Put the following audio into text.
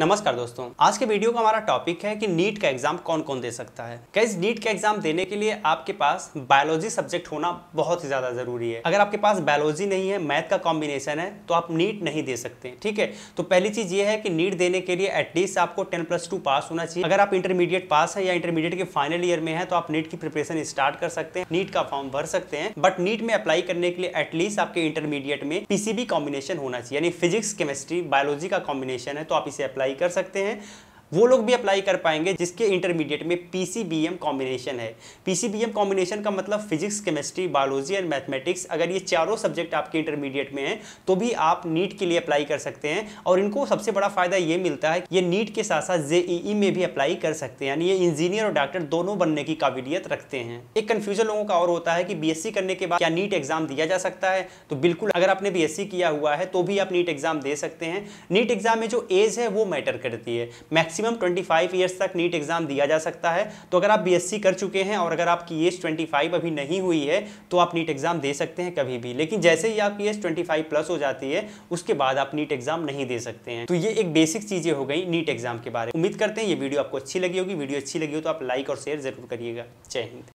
नमस्कार दोस्तों आज के वीडियो का हमारा टॉपिक है कि नीट का एग्जाम कौन कौन दे सकता है क्या नीट का एग्जाम देने के लिए आपके पास बायोलॉजी सब्जेक्ट होना बहुत ही ज्यादा जरूरी है अगर आपके पास बायोलॉजी नहीं है मैथ का कॉम्बिनेशन है तो आप नीट नहीं दे सकते ठीक है तो पहली चीज ये है कि नीट देने के लिए एटलीस्ट आपको टेन प्लस टू पास होना चाहिए अगर आप इंटरमीडिएट पास है या इंटरमीडिएट के फाइनल ईयर में है तो आप नीट की प्रिपरेशन स्टार्ट कर सकते हैं नीट का फॉर्म भर सकते हैं बट नीट में अप्लाई करने के लिए एटलीस्ट आपके इंटरमीडिएट में पीसीबी कॉम्बिनेशन होना चाहिए यानी फिजिक्स केमिस्ट्री बायोलॉजी का कॉम्बिनेशन है तो आप इसे अप्लाई अप्लाई कर सकते हैं वो लोग भी अप्लाई कर पाएंगे जिसके इंटरमीडिएट में पीसीबीएम कॉम्बिनेशन है पीसीबीएम कॉम्बिनेशन का मतलब physics chemistry biology and mathematics अगर ये चारों सब्जेक्ट आपके इंटरमीडिएट में हैं तो भी आप नीट के लिए अप्लाई कर सकते हैं और इनको सबसे बड़ा फायदा ये मिलता है ये नीट के साथ साथ जेई में भी अप्लाई कर सकते हैं यानी ये इंजीनियर और डॉक्टर दोनों बनने की काबिलियत रखते हैं एक कन्फ्यूजन लोगों का और होता है कि बी करने के बाद क्या नीट एग्जाम दिया जा सकता है तो बिल्कुल अगर आपने बी किया हुआ है तो भी आप नीट एग्जाम दे सकते हैं नीट एग्जाम में जो एज है वो मैटर करती है मैक्स मैक्सिमम 25 ईयर्स तक नीट एग्जाम दिया जा सकता है तो अगर आप बीएससी कर चुके हैं और अगर आपकी एज 25 अभी नहीं हुई है तो आप नीट एग्जाम दे सकते हैं कभी भी लेकिन जैसे ही आपकी एज 25 प्लस हो जाती है उसके बाद आप नीट एग्जाम नहीं दे सकते हैं तो ये एक बेसिक चीजें हो गई नीट एग्जाम के बारे में उम्मीद करते हैं ये वीडियो आपको अच्छी लगी होगी वीडियो अच्छी लगी हो तो आप लाइक और शेयर जरूर करिएगा जय हिंद